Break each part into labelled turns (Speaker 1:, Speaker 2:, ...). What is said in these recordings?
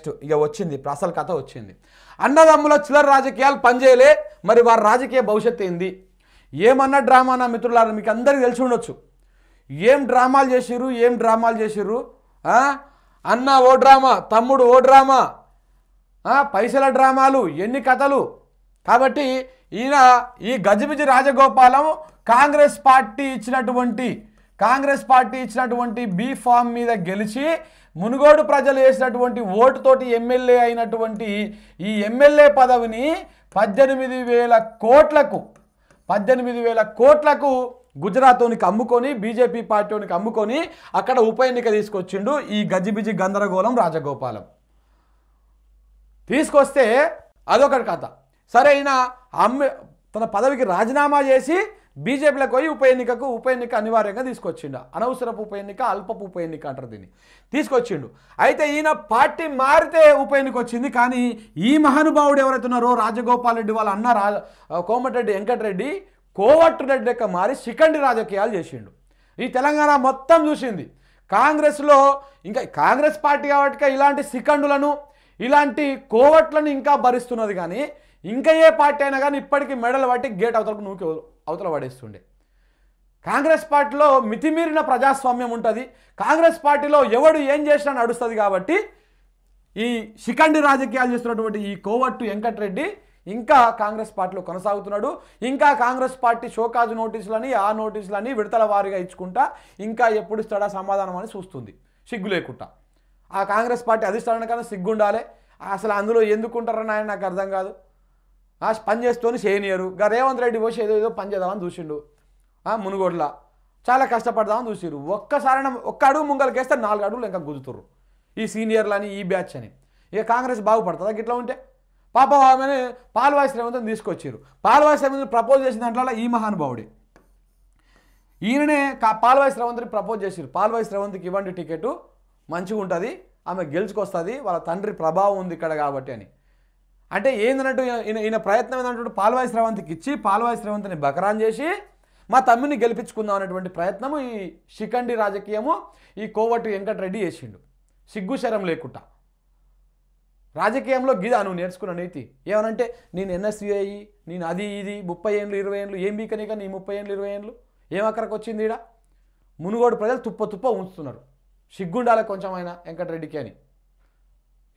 Speaker 1: next ఇక వచ్చింది అసలు కథ వచ్చింది అన్నదమ్ముల చిల్లర రాజకీయాలు పనిచేయలే మరి వారి రాజకీయ భవిష్యత్తు ఏంది ఏమన్నా డ్రామా నా మిత్రులారా మీకు అందరికీ తెలిసి ఉండొచ్చు ఏం డ్రామాలు చేసిర్రు ఏం డ్రామాలు చేసిర్రు అన్న ఓ డ్రామా తమ్ముడు ఓ డ్రామా పైసల డ్రామాలు ఎన్ని కథలు కాబట్టి ఈయన ఈ గజిబిజి రాజగోపాలం కాంగ్రెస్ పార్టీ ఇచ్చినటువంటి కాంగ్రెస్ పార్టీ ఇచ్చినటువంటి బీ ఫామ్ మీద గెలిచి మునుగోడు ప్రజలు వేసినటువంటి ఓటుతోటి ఎమ్మెల్యే అయినటువంటి ఈ ఎమ్మెల్యే పదవిని పద్దెనిమిది వేల కోట్లకు పద్దెనిమిది వేల కోట్లకు గుజరాత్తోనికి అమ్ముకొని బీజేపీ పార్టీనికి అమ్ముకొని అక్కడ ఉప ఎన్నిక తీసుకొచ్చిండు ఈ గజిబిజి గందరగోళం రాజగోపాలం తీసుకొస్తే అదొకటి కథ సరే అయినా అమ్మ తన పదవికి రాజీనామా చేసి బీజేపీలకు పోయి ఉప ఎన్నికకు ఉప ఎన్నిక అనివార్యంగా తీసుకొచ్చిండు అనవసరపు ఉప ఎన్నిక అల్పపు ఉప ఎన్నిక అంటారు దీన్ని తీసుకొచ్చిండు అయితే ఈయన పార్టీ మారితే ఉప ఎన్నిక వచ్చింది కానీ ఈ మహానుభావుడు ఎవరైతే ఉన్నారో రాజగోపాల్ రెడ్డి వాళ్ళ అన్న రా కోమటిరెడ్డి వెంకటరెడ్డి కోవట్టు రెడ్డి యొక్క మారి శిఖండి రాజకీయాలు చేసిండు ఈ తెలంగాణ మొత్తం చూసింది కాంగ్రెస్లో ఇంకా కాంగ్రెస్ పార్టీ కాబట్టి ఇలాంటి సికండులను ఇలాంటి కోవట్లను ఇంకా భరిస్తున్నది కానీ ఇంకా ఏ పార్టీ అయినా కానీ ఇప్పటికీ మెడలు పట్టి గేట్ అవతలకు నూకి అవతల పడేస్తుండే కాంగ్రెస్ పార్టీలో మితిమీరిన ప్రజాస్వామ్యం ఉంటుంది కాంగ్రెస్ పార్టీలో ఎవడు ఏం చేసినా నడుస్తుంది కాబట్టి ఈ శిఖండి రాజకీయాలు చేస్తున్నటువంటి ఈ కోవట్టు వెంకటరెడ్డి ఇంకా కాంగ్రెస్ పార్టీలో కొనసాగుతున్నాడు ఇంకా కాంగ్రెస్ పార్టీ షోకాజు నోటీసులని ఆ నోటీసులని విడతల వారిగా ఇచ్చుకుంటా ఇంకా ఎప్పుడు ఇస్తాడా సమాధానం అని చూస్తుంది సిగ్గు లేకుండా ఆ కాంగ్రెస్ పార్టీ అధిష్టానం కన్నా సిగ్గుండాలి అసలు అందులో ఎందుకుంటారని ఆయన నాకు అర్థం కాదు ఆ పని చేస్తూనే చేయనియరు గా రేవంత్ రెడ్డి పోసి ఏదో ఏదో పని చేద్దామని చూసిండు మునుగోడ్ల చాలా కష్టపడదామని చూసిరు ఒక్కసారైనా ఒక్క అడుగు ముంగలకేస్తే నాలుగు అడుగులు ఇంకా గుజుతుర్రు ఈ సీనియర్లు అని ఈ బ్యాచ్ అని ఇక కాంగ్రెస్ బాగుపడుతుందా గిట్లా ఉంటే పాప ఆమె పాల్వాయి రేవంత్ని తీసుకొచ్చారు పాల్వాయి శ్రీమంతుని ప్రపోజ్ చేసిన దాంట్లో ఈ మహానుభావుడి ఈయననే పాల్వాయి శ్రవంతిని ప్రపోజ్ చేశారు పాల్వాయి శ్రవంతికి ఇవ్వండి టికెట్ మంచిగా ఉంటుంది ఆమె గెలుచుకొస్తుంది వాళ్ళ తండ్రి ప్రభావం ఉంది ఇక్కడ కాబట్టి అని అంటే ఏందన్నట్టు ఈయన ప్రయత్నం ఏంటంటే పాల్వాయి శ్రవంతికి ఇచ్చి పాల్వాయి శ్రవంతిని బకరాన్ చేసి మా తమ్మిని గెలిపించుకుందాం అనేటువంటి ప్రయత్నము ఈ శిఖండి రాజకీయము ఈ కోవటి వెంకటరెడ్డి చేసిండు సిగ్గుశరం లేకుండా రాజకీయంలో గిదా నువ్వు నేర్చుకున్న నీతి ఏమనంటే నేను ఎన్ఎస్యుఐ నేను అది ఇది ముప్పై ఏండ్లు ఇరవై ఏండ్లు ఏం బీకనిక నీ ముప్పై ఏండ్లు ఇరవై ఏండ్లు ఏమక్కడికి వచ్చింది ఇడ మునుగోడు ప్రజలు తుప్ప తుప్ప ఉంచుతున్నారు సిగ్గుండాలి కొంచెం అయినా వెంకటరెడ్డికి అని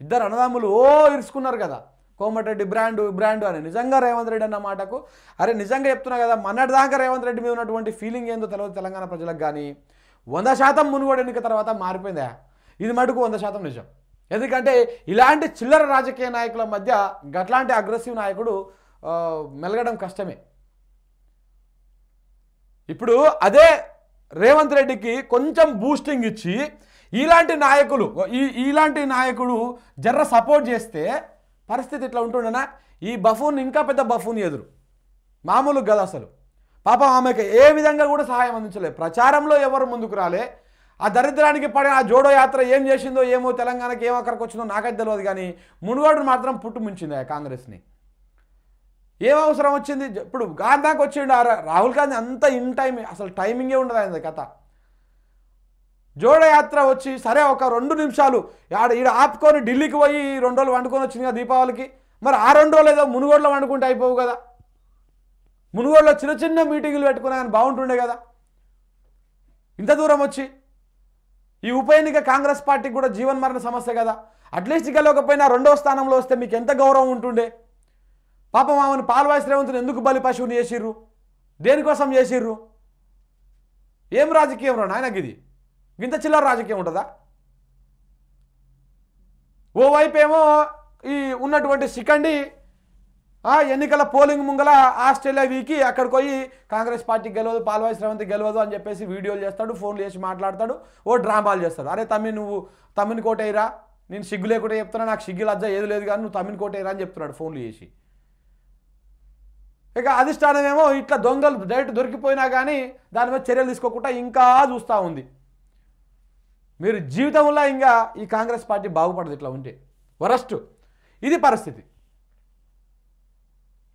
Speaker 1: ఇద్దరు అన్నదమ్ములు ఓ ఇరుచుకున్నారు కదా కోమటిరెడ్డి బ్రాండ్ బ్రాండ్ అని నిజంగా రేవంత్ రెడ్డి అన్న మాటకు అరే నిజంగా చెప్తున్నా కదా దాకా రేవంత్ రెడ్డి మీద ఉన్నటువంటి ఫీలింగ్ ఏందో తెలియదు తెలంగాణ ప్రజలకు కానీ వంద శాతం మునుగోడు ఎన్నిక తర్వాత మారిపోయిందా ఇది మటుకు వంద శాతం నిజం ఎందుకంటే ఇలాంటి చిల్లర రాజకీయ నాయకుల మధ్య గట్లాంటి అగ్రెసివ్ నాయకుడు మెలగడం కష్టమే ఇప్పుడు అదే రేవంత్ రెడ్డికి కొంచెం బూస్టింగ్ ఇచ్చి ఇలాంటి నాయకులు ఈ ఇలాంటి నాయకుడు జర్ర సపోర్ట్ చేస్తే పరిస్థితి ఇట్లా ఉంటుండేనా ఈ బఫూన్ ఇంకా పెద్ద బఫూన్ ఎదురు మామూలు కదా అసలు పాపం ఆమెకి ఏ విధంగా కూడా సహాయం అందించలేదు ప్రచారంలో ఎవరు ముందుకు రాలే ఆ దరిద్రానికి పడిన ఆ జోడో యాత్ర ఏం చేసిందో ఏమో తెలంగాణకి ఏం అక్కడికి వచ్చిందో నాకైతే తెలియదు కానీ మునుగోడు మాత్రం పుట్టు ముంచింది ఆ కాంగ్రెస్ని ఏం అవసరం వచ్చింది ఇప్పుడు గాంధాకి వచ్చిండు రాహుల్ గాంధీ అంత ఇన్ టైం అసలు టైమింగే ఉండదు ఆయన కథ జోడయాత్ర వచ్చి సరే ఒక రెండు నిమిషాలు ఆడ ఈడ ఆపుకొని ఢిల్లీకి పోయి రెండు రోజులు వండుకొని వచ్చింది కదా దీపావళికి మరి ఆ రెండు రోజులు ఏదో మునుగోడులో వండుకుంటే అయిపోవు కదా మునుగోడులో చిన్న చిన్న మీటింగులు పెట్టుకుని ఆయన బాగుంటుండే కదా ఇంత దూరం వచ్చి ఈ ఉప ఎన్నిక కాంగ్రెస్ పార్టీకి కూడా జీవన్ మరణ సమస్య కదా అట్లీస్ట్ గెలవకపోయినా రెండవ స్థానంలో వస్తే మీకు ఎంత గౌరవం ఉంటుండే పాపం మామని పాల్వాయి రేవంతుని ఎందుకు బలి పశువుని చేసిర్రు దేనికోసం చేసిర్రు ఏం రాజకీయం రా నాయనకి ఇది ఇంత చిల్లర రాజకీయం ఉంటుందా ఓవైపు ఏమో ఈ ఉన్నటువంటి సికండి ఎన్నికల పోలింగ్ ముంగల ఆస్ట్రేలియా వీకి అక్కడికి పోయి కాంగ్రెస్ పార్టీకి గెలవదు పాల్వాయి శ్రవంతి గెలవదు అని చెప్పేసి వీడియోలు చేస్తాడు ఫోన్లు చేసి మాట్లాడతాడు ఓ డ్రామాలు చేస్తాడు అరే తమ్మి నువ్వు తమ్మిని కోటయ్యరా నేను సిగ్గు లేకుండా చెప్తున్నా నాకు సిగ్గు లజ్జ ఏది లేదు కానీ నువ్వు తమ్మిని కోటయ్యరా అని చెప్తున్నాడు ఫోన్లు చేసి ఇక అధిష్టానం ఏమో ఇట్లా దొంగలు డైరెక్ట్ దొరికిపోయినా కానీ దాని మీద చర్యలు తీసుకోకుండా ఇంకా చూస్తూ ఉంది మీరు జీవితంలో ఇంకా ఈ కాంగ్రెస్ పార్టీ బాగుపడదు ఇట్లా ఉంటే వరస్ట్ ఇది పరిస్థితి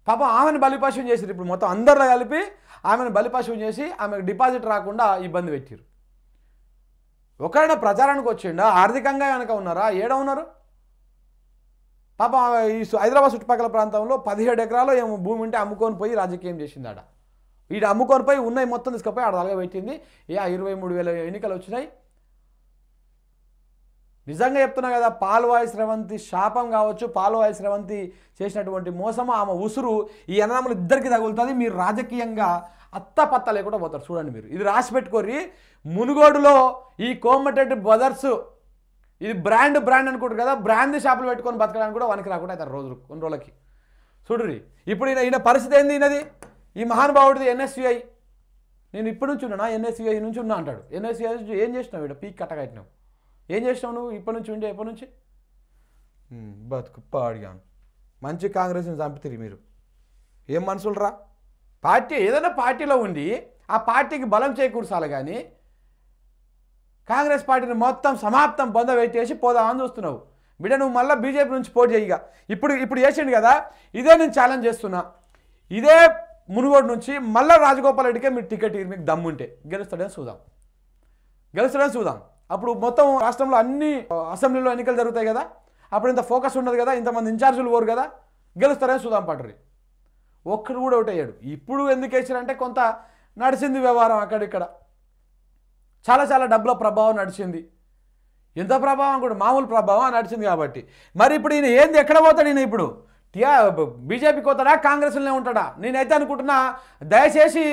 Speaker 1: పాప ఆమెను బలిపాశం చేసారు ఇప్పుడు మొత్తం అందరిలో కలిపి ఆమెను బలిపాశం చేసి ఆమెకు డిపాజిట్ రాకుండా ఇబ్బంది పెట్టారు ఒకరైనా ప్రచారానికి వచ్చిండా ఆర్థికంగా కనుక ఉన్నారా ఏడ ఉన్నారు పాప ఈ హైదరాబాద్ చుట్టుపక్కల ప్రాంతంలో పదిహేడు ఎకరాలు ఏమో భూమి ఉంటే అమ్ముకొని పోయి రాజకీయం చేసింది ఆడ ఈడ అమ్ముకొని పోయి ఉన్నాయి మొత్తం తీసుకుపోయి ఆడ అలాగే పెట్టింది ఏ ఇరవై మూడు వేల ఎన్నికలు వచ్చినాయి నిజంగా చెప్తున్నా కదా పాల్వాయి స్రవంతి శాపం కావచ్చు పాల్వాయి స్రవంతి చేసినటువంటి మోసము ఆమె ఉసురు ఈ అన్నదమ్ములు ఇద్దరికి తగులుతుంది మీరు రాజకీయంగా అత్తపత్త లేకుండా పోతారు చూడండి మీరు ఇది రాసి పెట్టుకోరి మునుగోడులో ఈ కోమటెడ్ బ్రదర్స్ ఇది బ్రాండ్ బ్రాండ్ అనుకుంటారు కదా బ్రాండ్ షాపులు పెట్టుకొని బతకడానికి కూడా వనికి రాకుండా అవుతారు రోజులు కొన్ని రోజులకి చూడ్రి ఇప్పుడు ఈయన ఈయన పరిస్థితి ఏంది ఈయనది ఈ మహానుభావుడిది ఎన్ఎస్యుఐ నేను ఇప్పటి నుంచి ఉన్నానా ఎన్ఎస్యుఐ నుంచి ఉన్నా అంటాడు ఎన్ఎస్యుఐ నుంచి ఏం చేసినావు వీడు పీక్ కట్టగా ఏం చేసినావు నువ్వు ఇప్పటి నుంచి ఉండే ఎప్పటి నుంచి బతుకు పాడిగాను మంచి కాంగ్రెస్ని చంపుతుంది మీరు ఏం మనుషులు రా పార్టీ ఏదైనా పార్టీలో ఉండి ఆ పార్టీకి బలం చేకూర్చాలి కానీ కాంగ్రెస్ పార్టీని మొత్తం సమాప్తం బొంద పెట్టేసి పోదామని చూస్తున్నావు బిడ్డ నువ్వు మళ్ళీ బీజేపీ నుంచి పోటీ చేయగా ఇప్పుడు ఇప్పుడు చేసిండు కదా ఇదే నేను ఛాలెంజ్ చేస్తున్నా ఇదే మునుగోడు నుంచి మళ్ళీ రాజగోపాల్ రెడ్డికే మీరు టికెట్ మీకు దమ్ముంటే గెలుస్తాడని చూద్దాం గెలుస్తాడని చూద్దాం అప్పుడు మొత్తం రాష్ట్రంలో అన్ని అసెంబ్లీలో ఎన్నికలు జరుగుతాయి కదా అప్పుడు ఇంత ఫోకస్ ఉండదు కదా ఇంతమంది ఇన్ఛార్జీలు పోరు కదా గెలుస్తారని సుధాం పాటరి ఒక్కడు కూడా అవుట్ అయ్యాడు ఇప్పుడు ఎందుకు వేసారంటే కొంత నడిచింది వ్యవహారం అక్కడిక్కడ చాలా చాలా డబ్బుల ప్రభావం నడిచింది ఎంత ప్రభావం కూడా మామూలు ప్రభావం నడిచింది కాబట్టి మరి ఇప్పుడు ఈయన ఏంది ఎక్కడ పోతాడు ఈయన ఇప్పుడు బీజేపీకి పోతాడా కాంగ్రెస్లోనే ఉంటాడా నేనైతే అనుకుంటున్నా దయచేసి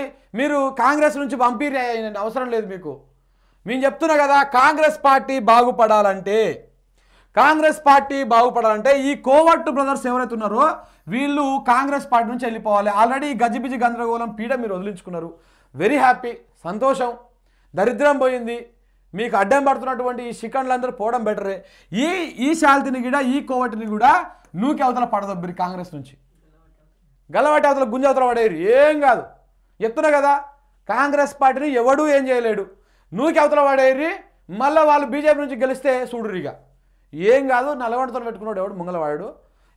Speaker 1: మీరు కాంగ్రెస్ నుంచి పంపిరే అవసరం లేదు మీకు మేము చెప్తున్నా కదా కాంగ్రెస్ పార్టీ బాగుపడాలంటే కాంగ్రెస్ పార్టీ బాగుపడాలంటే ఈ కోవట్టు బ్రదర్స్ ఎవరైతే ఉన్నారో వీళ్ళు కాంగ్రెస్ పార్టీ నుంచి వెళ్ళిపోవాలి ఆల్రెడీ గజిబిజి గందరగోళం పీడ మీరు వదిలించుకున్నారు వెరీ హ్యాపీ సంతోషం దరిద్రం పోయింది మీకు అడ్డం పడుతున్నటువంటి ఈ షికండ్లందరూ పోవడం బెటరే ఈ ఈ శాల్తిని కూడా ఈ కోవటిని కూడా నూకి అవతల పడదబ్బరి కాంగ్రెస్ నుంచి గలవాటి అవతల గుంజ పడేరు ఏం కాదు చెప్తున్నా కదా కాంగ్రెస్ పార్టీని ఎవడూ ఏం చేయలేడు నూకి అవతల వాడేరి మళ్ళీ వాళ్ళు బీజేపీ నుంచి గెలిస్తే ఇక ఏం కాదు నల్గొండతో పెట్టుకున్నాడు ఎవడు ముంగలవాడు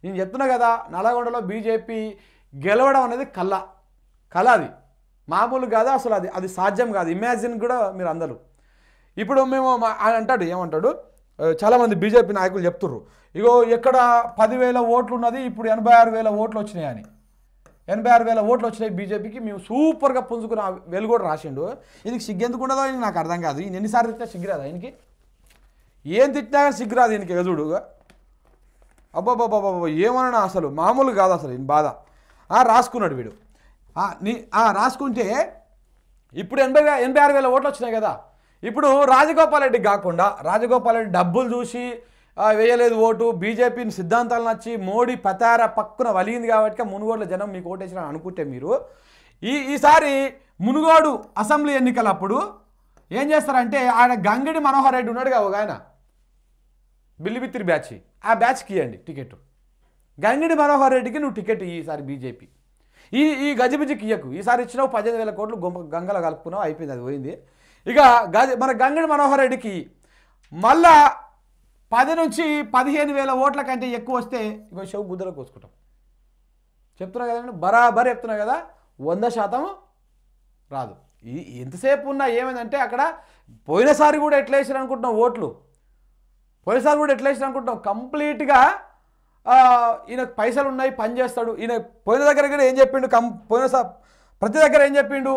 Speaker 1: నేను చెప్తున్నా కదా నల్గొండలో బీజేపీ గెలవడం అనేది కళ కళ అది మామూలు కాదు అసలు అది అది సాధ్యం కాదు ఇమాజిన్ కూడా మీరు అందరూ ఇప్పుడు మేము ఆయన అంటాడు ఏమంటాడు చాలామంది బీజేపీ నాయకులు చెప్తుర్రు ఇగో ఎక్కడ పదివేల ఓట్లు ఉన్నది ఇప్పుడు ఎనభై ఆరు వేల ఓట్లు వచ్చినాయి అని ఎనభై ఆరు వేల ఓట్లు వచ్చినాయి బీజేపీకి మేము సూపర్గా పుంజుకుని వెలుగోడు రాసిండు ఇది సిగ్గెందుకు ఉండదో అని నాకు అర్థం కాదు ఈయన ఎన్నిసార్లు తిట్టినా సిగ్గురాదు ఆయనకి ఏం తిట్టినా కానీ సిగ్గురాదు ఈయనకి ఎదుడుగా అబ్బాబ్బాబ్బాబ్బా ఏమన్నా అసలు మామూలు కాదు అసలు ఈయన బాధ రాసుకున్నాడు వీడు నీ రాసుకుంటే ఇప్పుడు ఎనభై ఎనభై ఆరు వేల ఓట్లు వచ్చినాయి కదా ఇప్పుడు రాజగోపాల్ రెడ్డి కాకుండా రాజగోపాల్ రెడ్డి డబ్బులు చూసి వేయలేదు ఓటు బీజేపీని సిద్ధాంతాలు నచ్చి మోడీ పతార పక్కున వలిగింది కాబట్టి మునుగోడులో జనం మీకు ఓటేసిన అనుకుంటే మీరు ఈ ఈసారి మునుగోడు అసెంబ్లీ ఎన్నికలప్పుడు ఏం చేస్తారంటే ఆయన గంగిడి మనోహర్ రెడ్డి ఉన్నాడుగా ఒక ఆయన బిల్లిబిత్తిరి బ్యాచ్ ఆ బ్యాచ్కి ఇవ్వండి టికెట్ గంగిడి మనోహర్ రెడ్డికి నువ్వు టికెట్ ఈసారి బీజేపీ ఈ ఈ గజిబిజికి ఇయ్యకు ఈసారి ఇచ్చినావు పద్దెనిమిది వేల కోట్లు గొంప గంగలో కలుపుకున్నావు అయిపోయింది అది పోయింది ఇక గజ మన గంగిడి మనోహర్ రెడ్డికి మళ్ళా పది నుంచి పదిహేను వేల ఓట్ల కంటే ఎక్కువ వస్తే ఇంకో షో గుద్దలు కోసుకుంటాం చెప్తున్నావు కదండి బరాబర్ చెప్తున్నావు కదా వంద శాతం రాదు ఎంతసేపు ఉన్నా ఏమైందంటే అక్కడ పోయినసారి కూడా ఎట్లా వేసారు అనుకుంటున్నాం ఓట్లు పోయినసారి కూడా ఎట్లా వేసారు అనుకుంటున్నాం కంప్లీట్గా ఈయన పైసలు ఉన్నాయి పని చేస్తాడు ఈయన పోయిన దగ్గర కూడా ఏం చెప్పిండు కం పోయినసారి ప్రతి దగ్గర ఏం చెప్పిండు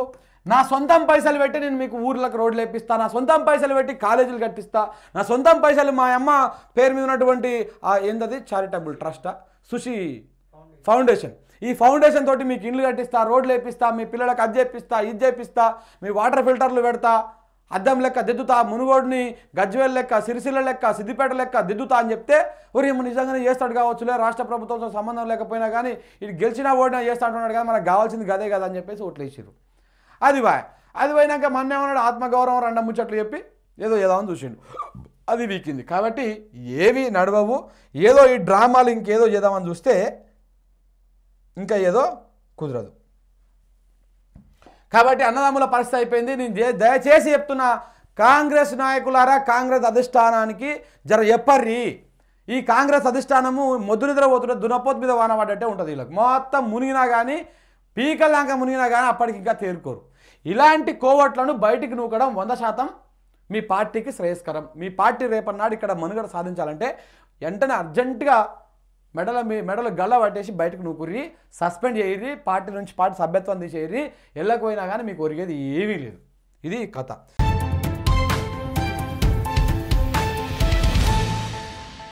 Speaker 1: నా సొంతం పైసలు పెట్టి నేను మీకు ఊర్లకు రోడ్లు వేపిస్తా నా సొంతం పైసలు పెట్టి కాలేజీలు కట్టిస్తా నా సొంతం పైసలు మా అమ్మ పేరు మీద ఉన్నటువంటి ఏంటది చారిటబుల్ ట్రస్టా సుషి ఫౌండేషన్ ఈ ఫౌండేషన్ తోటి మీకు ఇండ్లు కట్టిస్తా రోడ్లు వేపిస్తా మీ పిల్లలకు అది చేపిస్తా ఇది చేపిస్తా మీ వాటర్ ఫిల్టర్లు పెడతా అద్దం లెక్క దిద్దుతా మునుగోడిని గజ్వేల్ లెక్క సిరిసిల్ల లెక్క సిద్దిపేట లెక్క దిద్దుతా అని చెప్తే ఒరే నిజంగానే చేస్తాడు కావచ్చులే రాష్ట్ర ప్రభుత్వంతో సంబంధం లేకపోయినా కానీ ఇటు గెలిచినా ఓడినా చేస్తాడు అంటున్నాడు కదా మనకు కావాల్సింది గదే కదా అని చెప్పేసి ఓట్లేసారు అది వాయ్ అది పోయినాక మొన్న ఏమన్నాడు ఆత్మగౌరవం రెండు ముచ్చట్లు చెప్పి ఏదో ఏదో అని చూసిండు అది వీకింది కాబట్టి ఏవి నడవవు ఏదో ఈ డ్రామాలు ఇంకేదో చేద్దామని చూస్తే ఇంకా ఏదో కుదరదు కాబట్టి అన్నదమ్ముల పరిస్థితి అయిపోయింది నేను దయచేసి చెప్తున్నా కాంగ్రెస్ నాయకులారా కాంగ్రెస్ అధిష్టానానికి జర ఎప్పర్రి ఈ కాంగ్రెస్ అధిష్టానము మొద్దు నిద్ర పోతున్న దునపోత్ మీద వానబడ్డట్టే ఉంటుంది వీళ్ళకి మొత్తం మునిగినా కానీ పీకల్లాక మునిగినా కానీ అప్పటికి ఇంకా తేరుకోరు ఇలాంటి కోవట్లను బయటికి నూకడం వంద శాతం మీ పార్టీకి శ్రేయస్కరం మీ పార్టీ రేపన్నాడు ఇక్కడ మనుగడ సాధించాలంటే వెంటనే అర్జెంటుగా మెడల మీ మెడలు గల్ల పట్టేసి బయటకు నూకురి సస్పెండ్ చేయరి పార్టీ నుంచి పార్టీ సభ్యత్వం తీసేయరి వెళ్ళకపోయినా కానీ మీకు ఒరిగేది ఏమీ లేదు ఇది కథ